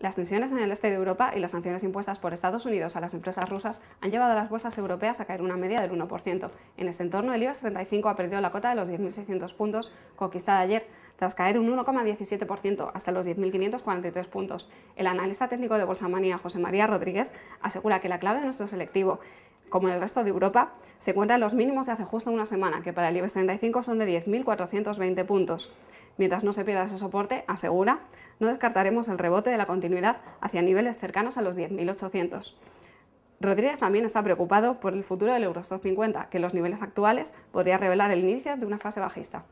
Las tensiones en el este de Europa y las sanciones impuestas por Estados Unidos a las empresas rusas han llevado a las bolsas europeas a caer una media del 1%. En este entorno, el IBEX 35 ha perdido la cota de los 10.600 puntos conquistada ayer, tras caer un 1,17% hasta los 10.543 puntos. El analista técnico de Bolsa Manía, José María Rodríguez, asegura que la clave de nuestro selectivo como en el resto de Europa, se encuentra en los mínimos de hace justo una semana, que para el IBEX 35 son de 10.420 puntos. Mientras no se pierda ese soporte, asegura, no descartaremos el rebote de la continuidad hacia niveles cercanos a los 10.800. Rodríguez también está preocupado por el futuro del Eurostock 50, que los niveles actuales podría revelar el inicio de una fase bajista.